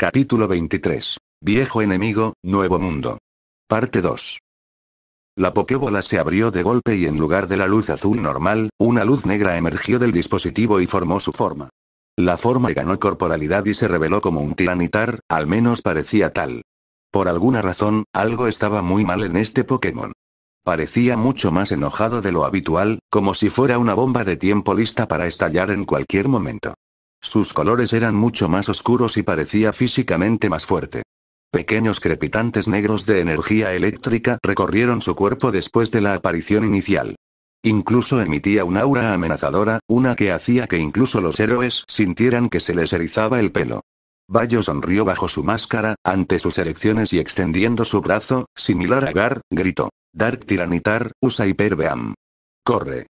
Capítulo 23. Viejo enemigo, nuevo mundo. Parte 2. La Pokébola se abrió de golpe y en lugar de la luz azul normal, una luz negra emergió del dispositivo y formó su forma. La forma ganó corporalidad y se reveló como un tiranitar, al menos parecía tal. Por alguna razón, algo estaba muy mal en este Pokémon. Parecía mucho más enojado de lo habitual, como si fuera una bomba de tiempo lista para estallar en cualquier momento. Sus colores eran mucho más oscuros y parecía físicamente más fuerte. Pequeños crepitantes negros de energía eléctrica recorrieron su cuerpo después de la aparición inicial. Incluso emitía un aura amenazadora, una que hacía que incluso los héroes sintieran que se les erizaba el pelo. Bayo sonrió bajo su máscara, ante sus elecciones y extendiendo su brazo, similar a Gar, gritó. Dark Tiranitar, usa Hyperbeam. Corre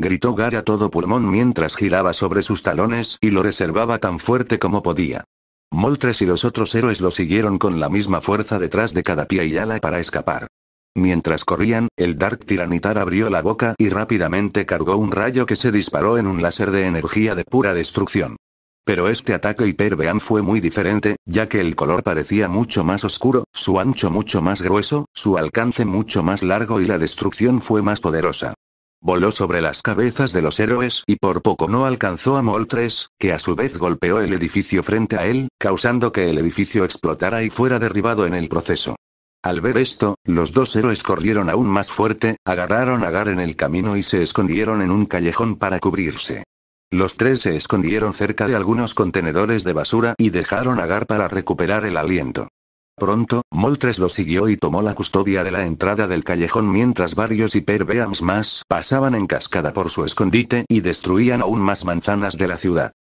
gritó Gar a todo pulmón mientras giraba sobre sus talones y lo reservaba tan fuerte como podía. Moltres y los otros héroes lo siguieron con la misma fuerza detrás de cada pie y ala para escapar. Mientras corrían, el Dark Tiranitar abrió la boca y rápidamente cargó un rayo que se disparó en un láser de energía de pura destrucción. Pero este ataque hiperbeam fue muy diferente, ya que el color parecía mucho más oscuro, su ancho mucho más grueso, su alcance mucho más largo y la destrucción fue más poderosa. Voló sobre las cabezas de los héroes y por poco no alcanzó a Moltres, que a su vez golpeó el edificio frente a él, causando que el edificio explotara y fuera derribado en el proceso. Al ver esto, los dos héroes corrieron aún más fuerte, agarraron a Gar en el camino y se escondieron en un callejón para cubrirse. Los tres se escondieron cerca de algunos contenedores de basura y dejaron a Gar para recuperar el aliento. Pronto, Moltres lo siguió y tomó la custodia de la entrada del callejón mientras varios hiperbeams más pasaban en cascada por su escondite y destruían aún más manzanas de la ciudad.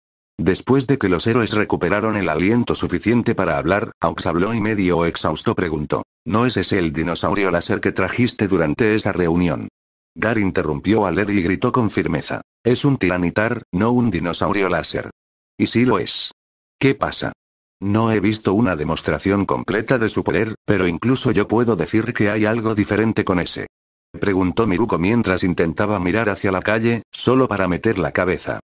Después de que los héroes recuperaron el aliento suficiente para hablar, Aux habló y medio exhausto preguntó, ¿no es ese el dinosaurio láser que trajiste durante esa reunión? Gar interrumpió a Led y gritó con firmeza, es un tiranitar, no un dinosaurio láser. Y si lo es. ¿Qué pasa? No he visto una demostración completa de su poder, pero incluso yo puedo decir que hay algo diferente con ese. Preguntó Miruko mientras intentaba mirar hacia la calle, solo para meter la cabeza.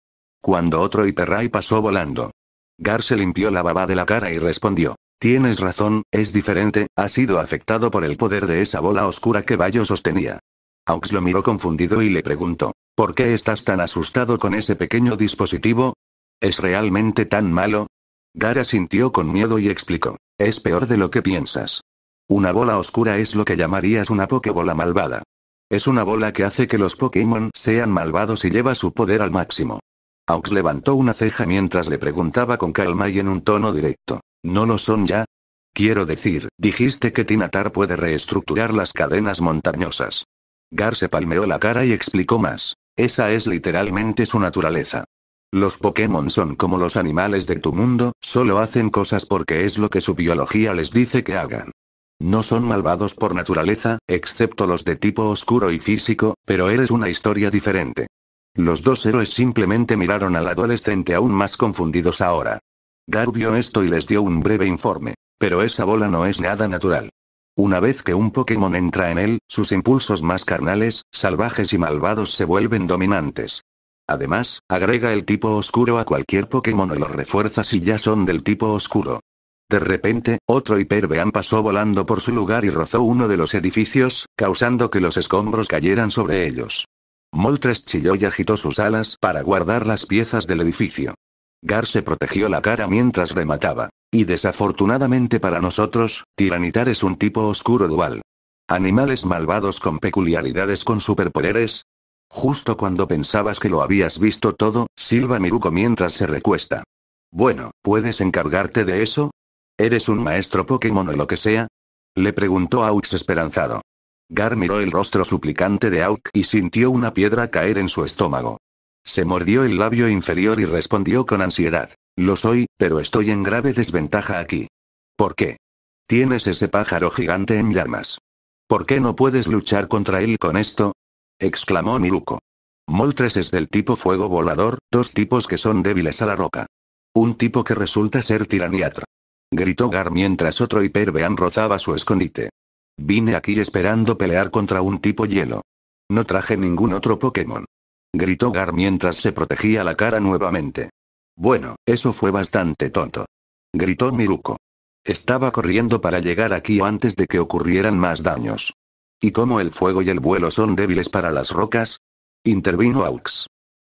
Cuando otro hiperray pasó volando. Gar se limpió la baba de la cara y respondió. Tienes razón, es diferente, ha sido afectado por el poder de esa bola oscura que Bayo sostenía. Aux lo miró confundido y le preguntó. ¿Por qué estás tan asustado con ese pequeño dispositivo? ¿Es realmente tan malo? Gara sintió con miedo y explicó. Es peor de lo que piensas. Una bola oscura es lo que llamarías una pokebola malvada. Es una bola que hace que los Pokémon sean malvados y lleva su poder al máximo. Aux levantó una ceja mientras le preguntaba con calma y en un tono directo. ¿No lo son ya? Quiero decir, dijiste que Tinatar puede reestructurar las cadenas montañosas. Gar se palmeó la cara y explicó más. Esa es literalmente su naturaleza. Los Pokémon son como los animales de tu mundo, solo hacen cosas porque es lo que su biología les dice que hagan. No son malvados por naturaleza, excepto los de tipo oscuro y físico, pero eres una historia diferente. Los dos héroes simplemente miraron al adolescente aún más confundidos ahora. Gar vio esto y les dio un breve informe. Pero esa bola no es nada natural. Una vez que un Pokémon entra en él, sus impulsos más carnales, salvajes y malvados se vuelven dominantes. Además, agrega el tipo oscuro a cualquier Pokémon o lo refuerza si ya son del tipo oscuro. De repente, otro hiperbeam pasó volando por su lugar y rozó uno de los edificios, causando que los escombros cayeran sobre ellos. Moltres chilló y agitó sus alas para guardar las piezas del edificio. Gar se protegió la cara mientras remataba. Y desafortunadamente para nosotros, Tiranitar es un tipo oscuro dual. Animales malvados con peculiaridades con superpoderes, Justo cuando pensabas que lo habías visto todo, Silva Miruko mientras se recuesta. Bueno, ¿puedes encargarte de eso? ¿Eres un maestro Pokémon o lo que sea? Le preguntó Aux esperanzado. Gar miró el rostro suplicante de Auk y sintió una piedra caer en su estómago. Se mordió el labio inferior y respondió con ansiedad. Lo soy, pero estoy en grave desventaja aquí. ¿Por qué? Tienes ese pájaro gigante en llamas. ¿Por qué no puedes luchar contra él con esto? exclamó Miruko. Moltres es del tipo fuego volador, dos tipos que son débiles a la roca. Un tipo que resulta ser tiraniatro. Gritó Gar mientras otro hiperbean rozaba su escondite. Vine aquí esperando pelear contra un tipo hielo. No traje ningún otro Pokémon. Gritó Gar mientras se protegía la cara nuevamente. Bueno, eso fue bastante tonto. Gritó Miruko. Estaba corriendo para llegar aquí antes de que ocurrieran más daños. ¿Y cómo el fuego y el vuelo son débiles para las rocas? Intervino Aux.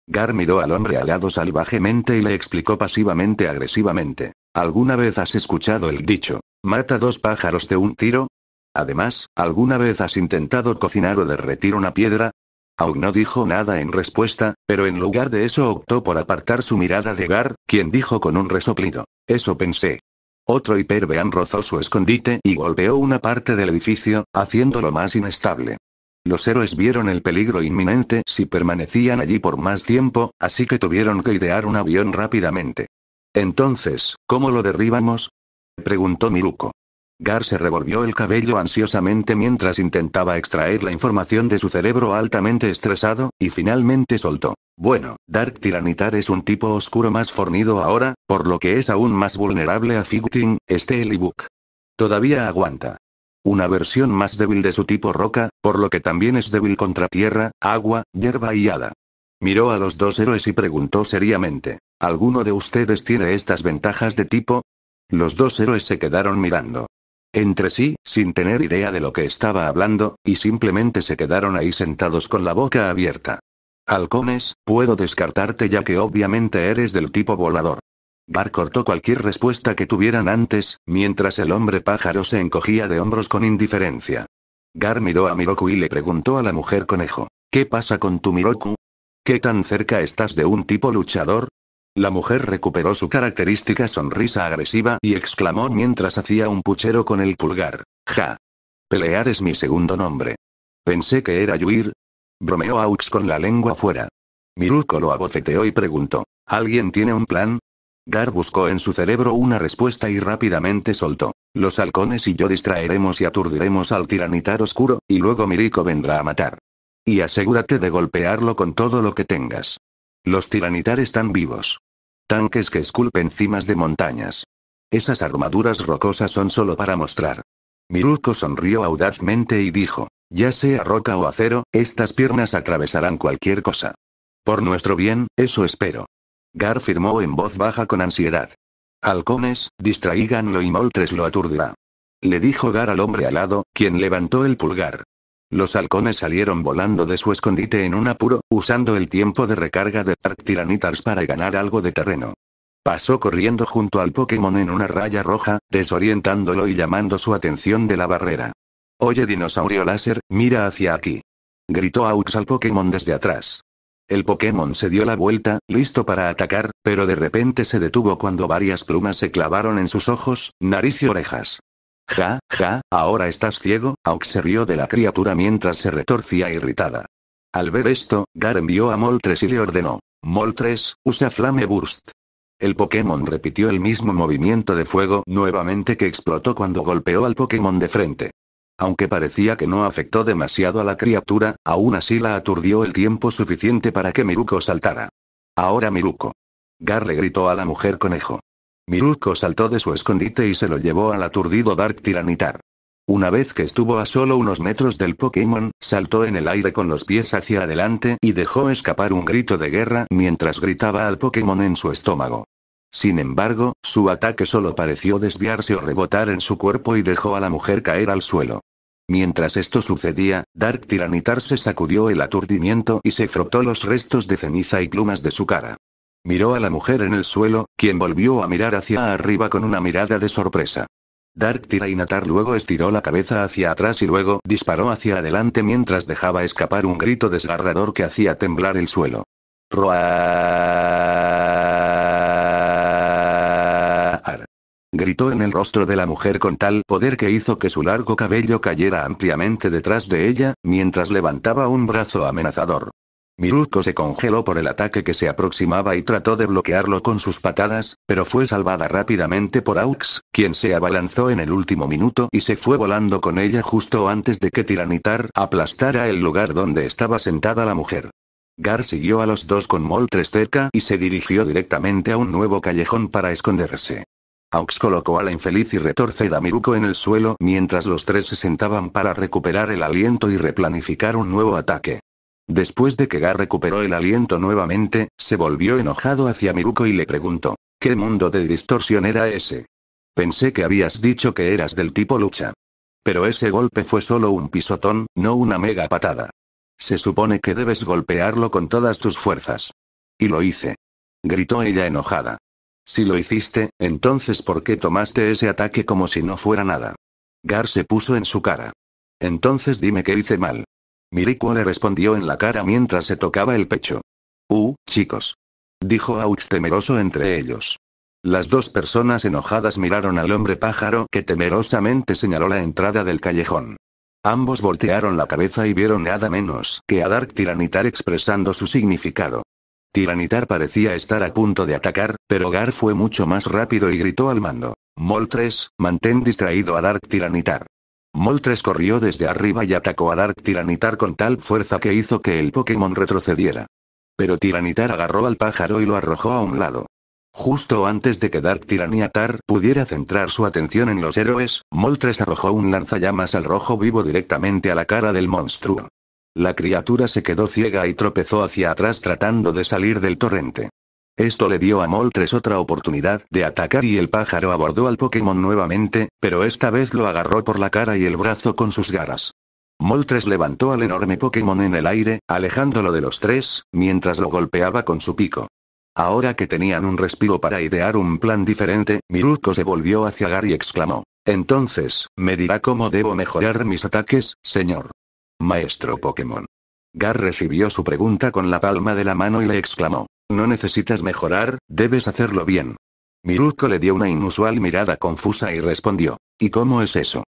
Gar miró al hombre lado salvajemente y le explicó pasivamente agresivamente. ¿Alguna vez has escuchado el dicho, mata dos pájaros de un tiro? Además, ¿alguna vez has intentado cocinar o derretir una piedra? Aux no dijo nada en respuesta, pero en lugar de eso optó por apartar su mirada de Gar, quien dijo con un resoplido. Eso pensé. Otro hiperbean rozó su escondite y golpeó una parte del edificio, haciéndolo más inestable. Los héroes vieron el peligro inminente si permanecían allí por más tiempo, así que tuvieron que idear un avión rápidamente. Entonces, ¿cómo lo derribamos? preguntó Miruko. Gar se revolvió el cabello ansiosamente mientras intentaba extraer la información de su cerebro altamente estresado, y finalmente soltó. Bueno, Dark Tiranitar es un tipo oscuro más fornido ahora, por lo que es aún más vulnerable a Figting, este Book. Todavía aguanta. Una versión más débil de su tipo roca, por lo que también es débil contra tierra, agua, hierba y hada Miró a los dos héroes y preguntó seriamente, ¿alguno de ustedes tiene estas ventajas de tipo? Los dos héroes se quedaron mirando entre sí, sin tener idea de lo que estaba hablando, y simplemente se quedaron ahí sentados con la boca abierta. Halcones, puedo descartarte ya que obviamente eres del tipo volador. Bar cortó cualquier respuesta que tuvieran antes, mientras el hombre pájaro se encogía de hombros con indiferencia. Gar miró a Miroku y le preguntó a la mujer conejo, ¿qué pasa con tu Miroku? ¿Qué tan cerca estás de un tipo luchador? La mujer recuperó su característica sonrisa agresiva y exclamó mientras hacía un puchero con el pulgar. Ja. Pelear es mi segundo nombre. Pensé que era Yuir. Bromeó Aux con la lengua fuera. Miruko lo abofeteó y preguntó. ¿Alguien tiene un plan? Gar buscó en su cerebro una respuesta y rápidamente soltó. Los halcones y yo distraeremos y aturdiremos al tiranitar oscuro, y luego Miriko vendrá a matar. Y asegúrate de golpearlo con todo lo que tengas. Los tiranitar están vivos. Tanques que esculpen cimas de montañas. Esas armaduras rocosas son solo para mostrar. Miruko sonrió audazmente y dijo, ya sea roca o acero, estas piernas atravesarán cualquier cosa. Por nuestro bien, eso espero. Gar firmó en voz baja con ansiedad. Halcones, distraíganlo y Moltres lo aturdirá. Le dijo Gar al hombre alado, quien levantó el pulgar. Los halcones salieron volando de su escondite en un apuro, usando el tiempo de recarga de Dark para ganar algo de terreno. Pasó corriendo junto al Pokémon en una raya roja, desorientándolo y llamando su atención de la barrera. Oye dinosaurio láser, mira hacia aquí. Gritó Aux al Pokémon desde atrás. El Pokémon se dio la vuelta, listo para atacar, pero de repente se detuvo cuando varias plumas se clavaron en sus ojos, nariz y orejas. Ja, ja, ahora estás ciego, Aux se rió de la criatura mientras se retorcía irritada. Al ver esto, Gar envió a Moltres y le ordenó. Moltres, usa Flame Burst. El Pokémon repitió el mismo movimiento de fuego nuevamente que explotó cuando golpeó al Pokémon de frente. Aunque parecía que no afectó demasiado a la criatura, aún así la aturdió el tiempo suficiente para que Miruko saltara. Ahora Miruko. Gar le gritó a la mujer conejo. Miruko saltó de su escondite y se lo llevó al aturdido Dark Tiranitar. Una vez que estuvo a solo unos metros del Pokémon, saltó en el aire con los pies hacia adelante y dejó escapar un grito de guerra mientras gritaba al Pokémon en su estómago. Sin embargo, su ataque solo pareció desviarse o rebotar en su cuerpo y dejó a la mujer caer al suelo. Mientras esto sucedía, Dark Tiranitar se sacudió el aturdimiento y se frotó los restos de ceniza y plumas de su cara. Miró a la mujer en el suelo, quien volvió a mirar hacia arriba con una mirada de sorpresa. Dark Tirainatar luego estiró la cabeza hacia atrás y luego disparó hacia adelante mientras dejaba escapar un grito desgarrador que hacía temblar el suelo. Roar. Gritó en el rostro de la mujer con tal poder que hizo que su largo cabello cayera ampliamente detrás de ella, mientras levantaba un brazo amenazador. Miruko se congeló por el ataque que se aproximaba y trató de bloquearlo con sus patadas, pero fue salvada rápidamente por Aux, quien se abalanzó en el último minuto y se fue volando con ella justo antes de que Tiranitar aplastara el lugar donde estaba sentada la mujer. Gar siguió a los dos con Moltres cerca y se dirigió directamente a un nuevo callejón para esconderse. Aux colocó a la infeliz y retorcida Miruko en el suelo mientras los tres se sentaban para recuperar el aliento y replanificar un nuevo ataque. Después de que Gar recuperó el aliento nuevamente, se volvió enojado hacia Miruko y le preguntó. ¿Qué mundo de distorsión era ese? Pensé que habías dicho que eras del tipo lucha. Pero ese golpe fue solo un pisotón, no una mega patada. Se supone que debes golpearlo con todas tus fuerzas. Y lo hice. Gritó ella enojada. Si lo hiciste, entonces ¿por qué tomaste ese ataque como si no fuera nada? Gar se puso en su cara. Entonces dime qué hice mal. Miriko le respondió en la cara mientras se tocaba el pecho. Uh, chicos. Dijo Aux temeroso entre ellos. Las dos personas enojadas miraron al hombre pájaro que temerosamente señaló la entrada del callejón. Ambos voltearon la cabeza y vieron nada menos que a Dark Tiranitar expresando su significado. Tiranitar parecía estar a punto de atacar, pero Gar fue mucho más rápido y gritó al mando. Moltres, mantén distraído a Dark Tiranitar. Moltres corrió desde arriba y atacó a Dark Tiranitar con tal fuerza que hizo que el Pokémon retrocediera. Pero Tiranitar agarró al pájaro y lo arrojó a un lado. Justo antes de que Dark Tiranitar pudiera centrar su atención en los héroes, Moltres arrojó un lanzallamas al rojo vivo directamente a la cara del monstruo. La criatura se quedó ciega y tropezó hacia atrás tratando de salir del torrente. Esto le dio a Moltres otra oportunidad de atacar y el pájaro abordó al Pokémon nuevamente, pero esta vez lo agarró por la cara y el brazo con sus garras. Moltres levantó al enorme Pokémon en el aire, alejándolo de los tres, mientras lo golpeaba con su pico. Ahora que tenían un respiro para idear un plan diferente, Miruko se volvió hacia Gar y exclamó. Entonces, ¿me dirá cómo debo mejorar mis ataques, señor? Maestro Pokémon. Gar recibió su pregunta con la palma de la mano y le exclamó. No necesitas mejorar, debes hacerlo bien. Miruko le dio una inusual mirada confusa y respondió. ¿Y cómo es eso?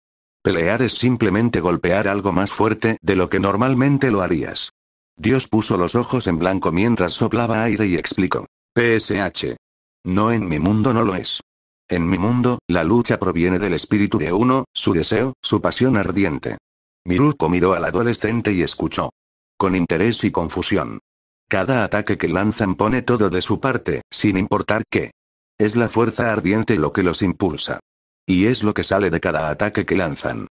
Pelear es simplemente golpear algo más fuerte de lo que normalmente lo harías. Dios puso los ojos en blanco mientras soplaba aire y explicó. PSH. No en mi mundo no lo es. En mi mundo, la lucha proviene del espíritu de uno, su deseo, su pasión ardiente. Miruzko miró al adolescente y escuchó. Con interés y confusión. Cada ataque que lanzan pone todo de su parte, sin importar qué. Es la fuerza ardiente lo que los impulsa. Y es lo que sale de cada ataque que lanzan.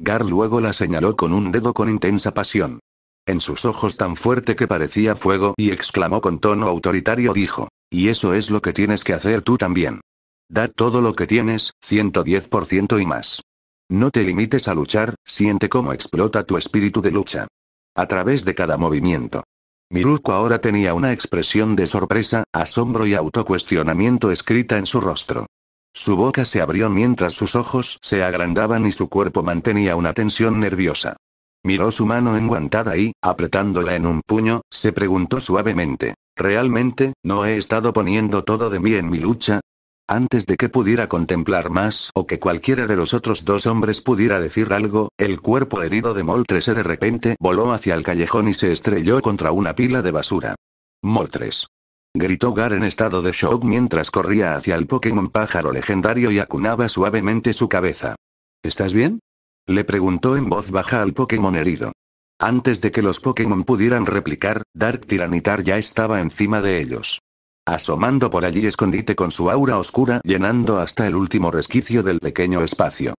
Gar luego la señaló con un dedo con intensa pasión. En sus ojos tan fuerte que parecía fuego y exclamó con tono autoritario dijo, y eso es lo que tienes que hacer tú también. Da todo lo que tienes, 110% y más. No te limites a luchar, siente cómo explota tu espíritu de lucha. A través de cada movimiento, Miruko ahora tenía una expresión de sorpresa, asombro y autocuestionamiento escrita en su rostro. Su boca se abrió mientras sus ojos se agrandaban y su cuerpo mantenía una tensión nerviosa. Miró su mano enguantada y, apretándola en un puño, se preguntó suavemente, ¿realmente, no he estado poniendo todo de mí en mi lucha? Antes de que pudiera contemplar más o que cualquiera de los otros dos hombres pudiera decir algo, el cuerpo herido de Moltres se de repente voló hacia el callejón y se estrelló contra una pila de basura. Moltres. Gritó Gar en estado de shock mientras corría hacia el Pokémon pájaro legendario y acunaba suavemente su cabeza. ¿Estás bien? Le preguntó en voz baja al Pokémon herido. Antes de que los Pokémon pudieran replicar, Dark Tiranitar ya estaba encima de ellos asomando por allí escondite con su aura oscura llenando hasta el último resquicio del pequeño espacio.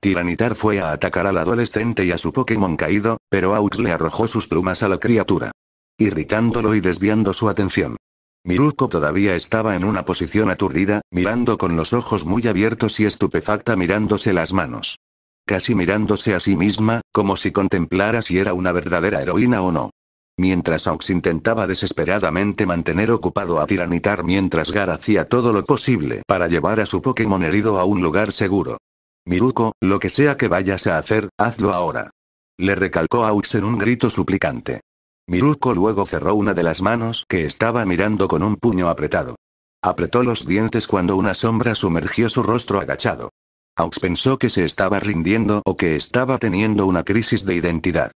Tiranitar fue a atacar al adolescente y a su Pokémon caído, pero Aux le arrojó sus plumas a la criatura. Irritándolo y desviando su atención. Miruko todavía estaba en una posición aturdida, mirando con los ojos muy abiertos y estupefacta mirándose las manos. Casi mirándose a sí misma, como si contemplara si era una verdadera heroína o no. Mientras Aux intentaba desesperadamente mantener ocupado a Tiranitar mientras Gar hacía todo lo posible para llevar a su Pokémon herido a un lugar seguro. Miruko, lo que sea que vayas a hacer, hazlo ahora. Le recalcó Aux en un grito suplicante. Miruko luego cerró una de las manos que estaba mirando con un puño apretado. Apretó los dientes cuando una sombra sumergió su rostro agachado. Aux pensó que se estaba rindiendo o que estaba teniendo una crisis de identidad.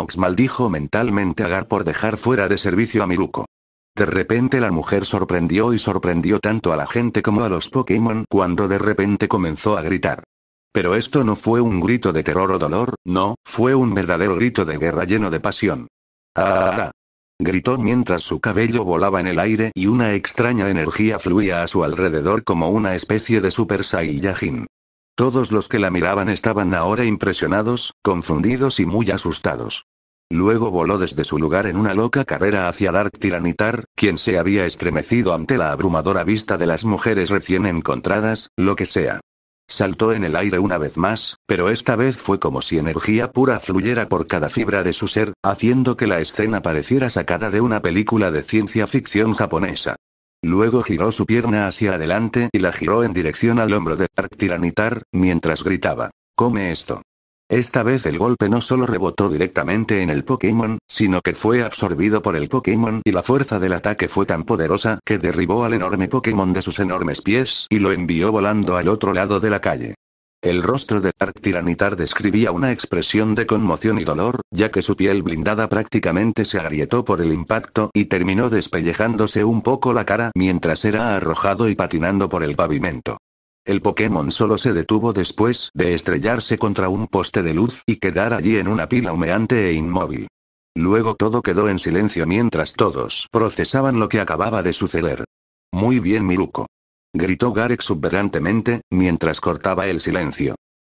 Aux maldijo mentalmente a por dejar fuera de servicio a Miruko. De repente la mujer sorprendió y sorprendió tanto a la gente como a los Pokémon cuando de repente comenzó a gritar. Pero esto no fue un grito de terror o dolor, no, fue un verdadero grito de guerra lleno de pasión. ¡Ah! Gritó mientras su cabello volaba en el aire y una extraña energía fluía a su alrededor como una especie de super saiyajin. Todos los que la miraban estaban ahora impresionados, confundidos y muy asustados. Luego voló desde su lugar en una loca carrera hacia Dark Tiranitar, quien se había estremecido ante la abrumadora vista de las mujeres recién encontradas, lo que sea. Saltó en el aire una vez más, pero esta vez fue como si energía pura fluyera por cada fibra de su ser, haciendo que la escena pareciera sacada de una película de ciencia ficción japonesa. Luego giró su pierna hacia adelante y la giró en dirección al hombro de Arctiranitar, mientras gritaba. Come esto. Esta vez el golpe no solo rebotó directamente en el Pokémon, sino que fue absorbido por el Pokémon y la fuerza del ataque fue tan poderosa que derribó al enorme Pokémon de sus enormes pies y lo envió volando al otro lado de la calle. El rostro de Dark Tiranitar describía una expresión de conmoción y dolor, ya que su piel blindada prácticamente se agrietó por el impacto y terminó despellejándose un poco la cara mientras era arrojado y patinando por el pavimento. El Pokémon solo se detuvo después de estrellarse contra un poste de luz y quedar allí en una pila humeante e inmóvil. Luego todo quedó en silencio mientras todos procesaban lo que acababa de suceder. Muy bien, Miruko gritó Gar exuberantemente, mientras cortaba el silencio.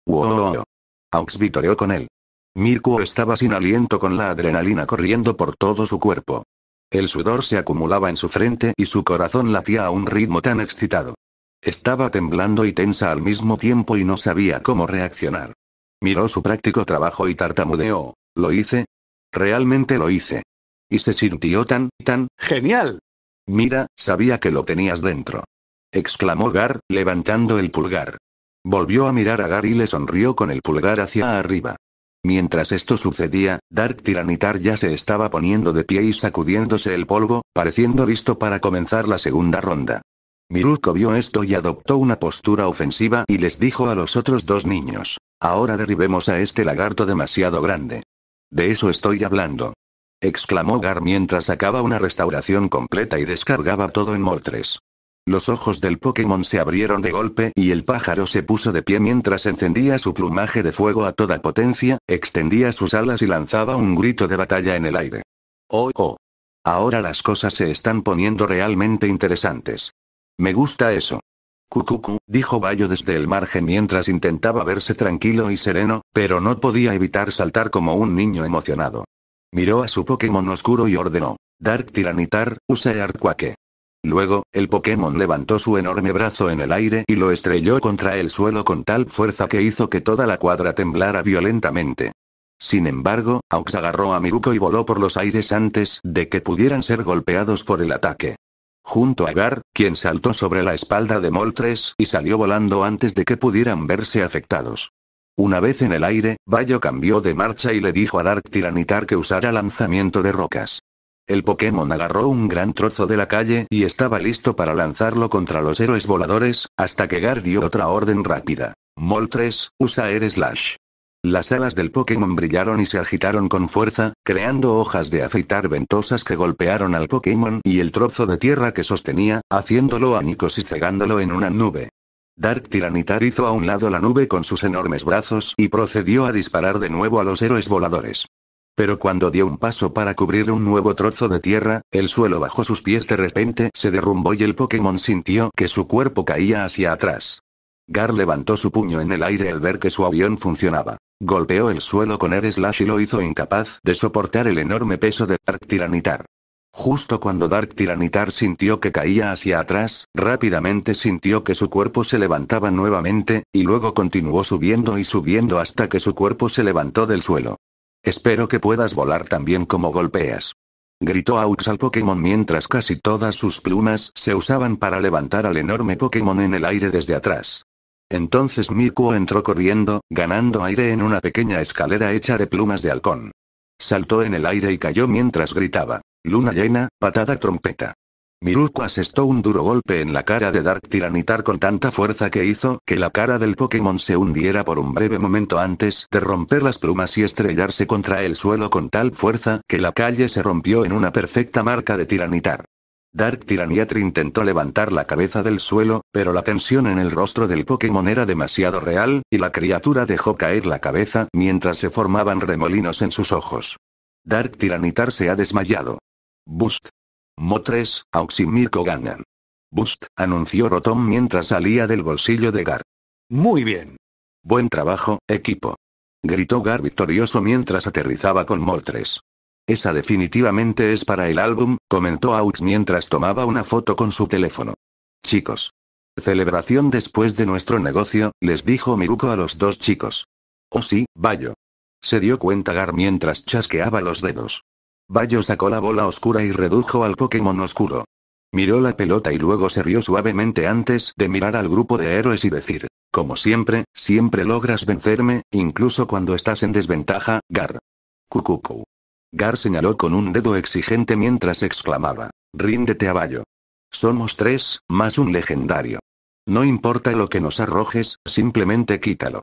¡Wow! Aux vitoreó con él. Mirko estaba sin aliento con la adrenalina corriendo por todo su cuerpo. El sudor se acumulaba en su frente y su corazón latía a un ritmo tan excitado. Estaba temblando y tensa al mismo tiempo y no sabía cómo reaccionar. Miró su práctico trabajo y tartamudeó. ¿Lo hice? Realmente lo hice. Y se sintió tan, tan, genial. Mira, sabía que lo tenías dentro exclamó Gar, levantando el pulgar. Volvió a mirar a Gar y le sonrió con el pulgar hacia arriba. Mientras esto sucedía, Dark Tiranitar ya se estaba poniendo de pie y sacudiéndose el polvo, pareciendo listo para comenzar la segunda ronda. Miruko vio esto y adoptó una postura ofensiva y les dijo a los otros dos niños, ahora derribemos a este lagarto demasiado grande. De eso estoy hablando. Exclamó Gar mientras sacaba una restauración completa y descargaba todo en Moltres. Los ojos del Pokémon se abrieron de golpe y el pájaro se puso de pie mientras encendía su plumaje de fuego a toda potencia, extendía sus alas y lanzaba un grito de batalla en el aire. ¡Oh, oh! Ahora las cosas se están poniendo realmente interesantes. Me gusta eso. Cucucu, dijo Bayo desde el margen mientras intentaba verse tranquilo y sereno, pero no podía evitar saltar como un niño emocionado. Miró a su Pokémon oscuro y ordenó. Dark Tiranitar, usa Artquake. Luego, el Pokémon levantó su enorme brazo en el aire y lo estrelló contra el suelo con tal fuerza que hizo que toda la cuadra temblara violentamente. Sin embargo, Aux agarró a Miruko y voló por los aires antes de que pudieran ser golpeados por el ataque. Junto a Gar, quien saltó sobre la espalda de Moltres y salió volando antes de que pudieran verse afectados. Una vez en el aire, Bayo cambió de marcha y le dijo a Dark Tiranitar que usara lanzamiento de rocas. El Pokémon agarró un gran trozo de la calle y estaba listo para lanzarlo contra los héroes voladores, hasta que Gar dio otra orden rápida. Mol 3, usa Air Slash. Las alas del Pokémon brillaron y se agitaron con fuerza, creando hojas de afeitar ventosas que golpearon al Pokémon y el trozo de tierra que sostenía, haciéndolo Nicos y cegándolo en una nube. Dark Tiranitar hizo a un lado la nube con sus enormes brazos y procedió a disparar de nuevo a los héroes voladores. Pero cuando dio un paso para cubrir un nuevo trozo de tierra, el suelo bajo sus pies de repente se derrumbó y el Pokémon sintió que su cuerpo caía hacia atrás. Gar levantó su puño en el aire al ver que su avión funcionaba. Golpeó el suelo con Ereslash y lo hizo incapaz de soportar el enorme peso de Dark Tiranitar. Justo cuando Dark Tiranitar sintió que caía hacia atrás, rápidamente sintió que su cuerpo se levantaba nuevamente, y luego continuó subiendo y subiendo hasta que su cuerpo se levantó del suelo. Espero que puedas volar tan bien como golpeas. Gritó Aux al Pokémon mientras casi todas sus plumas se usaban para levantar al enorme Pokémon en el aire desde atrás. Entonces Miku entró corriendo, ganando aire en una pequeña escalera hecha de plumas de halcón. Saltó en el aire y cayó mientras gritaba. Luna llena, patada trompeta. Miruku asestó un duro golpe en la cara de Dark Tiranitar con tanta fuerza que hizo que la cara del Pokémon se hundiera por un breve momento antes de romper las plumas y estrellarse contra el suelo con tal fuerza que la calle se rompió en una perfecta marca de Tiranitar. Dark Tiraniatri intentó levantar la cabeza del suelo, pero la tensión en el rostro del Pokémon era demasiado real, y la criatura dejó caer la cabeza mientras se formaban remolinos en sus ojos. Dark Tiranitar se ha desmayado. Bust. Aux y Mirko Ganan. Bust, anunció Rotom mientras salía del bolsillo de Gar. Muy bien. Buen trabajo, equipo. Gritó Gar victorioso mientras aterrizaba con Motres. Esa definitivamente es para el álbum, comentó Aux mientras tomaba una foto con su teléfono. Chicos. Celebración después de nuestro negocio, les dijo Miruko a los dos chicos. Oh sí, vaya. Se dio cuenta Gar mientras chasqueaba los dedos. Bayo sacó la bola oscura y redujo al Pokémon oscuro. Miró la pelota y luego se rió suavemente antes de mirar al grupo de héroes y decir, como siempre, siempre logras vencerme, incluso cuando estás en desventaja, Gar. Cucucu. Gar señaló con un dedo exigente mientras exclamaba, ríndete a Bayo. Somos tres, más un legendario. No importa lo que nos arrojes, simplemente quítalo.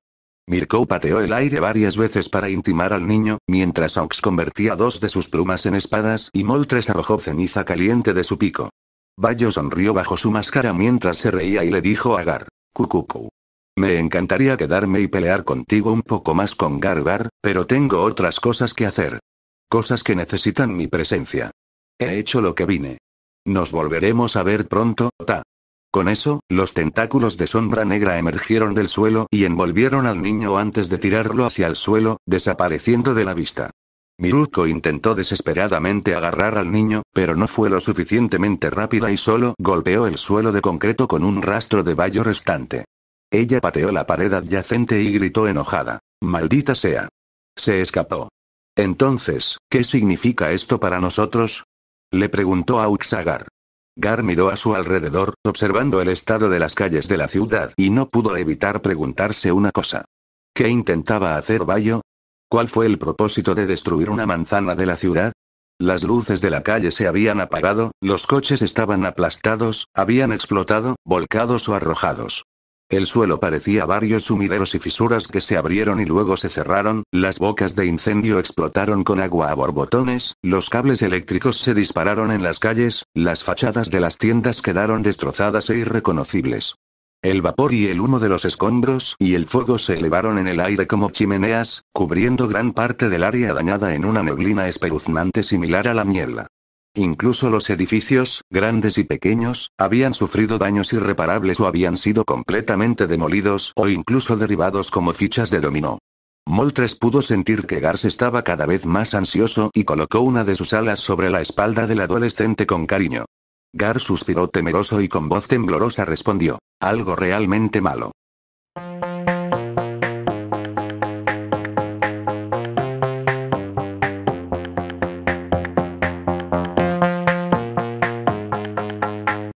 Mirko pateó el aire varias veces para intimar al niño, mientras Ox convertía dos de sus plumas en espadas y Moltres arrojó ceniza caliente de su pico. Bayo sonrió bajo su máscara mientras se reía y le dijo a Gar. Cucucu. Me encantaría quedarme y pelear contigo un poco más con Gar-Gar, pero tengo otras cosas que hacer. Cosas que necesitan mi presencia. He hecho lo que vine. Nos volveremos a ver pronto, Ta. Con eso, los tentáculos de sombra negra emergieron del suelo y envolvieron al niño antes de tirarlo hacia el suelo, desapareciendo de la vista. Miruko intentó desesperadamente agarrar al niño, pero no fue lo suficientemente rápida y solo golpeó el suelo de concreto con un rastro de vallo restante. Ella pateó la pared adyacente y gritó enojada. Maldita sea. Se escapó. Entonces, ¿qué significa esto para nosotros? Le preguntó a Uxagar. Gar miró a su alrededor, observando el estado de las calles de la ciudad, y no pudo evitar preguntarse una cosa. ¿Qué intentaba hacer Bayo? ¿Cuál fue el propósito de destruir una manzana de la ciudad? Las luces de la calle se habían apagado, los coches estaban aplastados, habían explotado, volcados o arrojados. El suelo parecía varios sumideros y fisuras que se abrieron y luego se cerraron, las bocas de incendio explotaron con agua a borbotones, los cables eléctricos se dispararon en las calles, las fachadas de las tiendas quedaron destrozadas e irreconocibles. El vapor y el humo de los escombros y el fuego se elevaron en el aire como chimeneas, cubriendo gran parte del área dañada en una neblina espeluznante similar a la niebla. Incluso los edificios, grandes y pequeños, habían sufrido daños irreparables o habían sido completamente demolidos o incluso derribados como fichas de dominó. Moltres pudo sentir que Gars estaba cada vez más ansioso y colocó una de sus alas sobre la espalda del adolescente con cariño. Gar suspiró temeroso y con voz temblorosa respondió, algo realmente malo.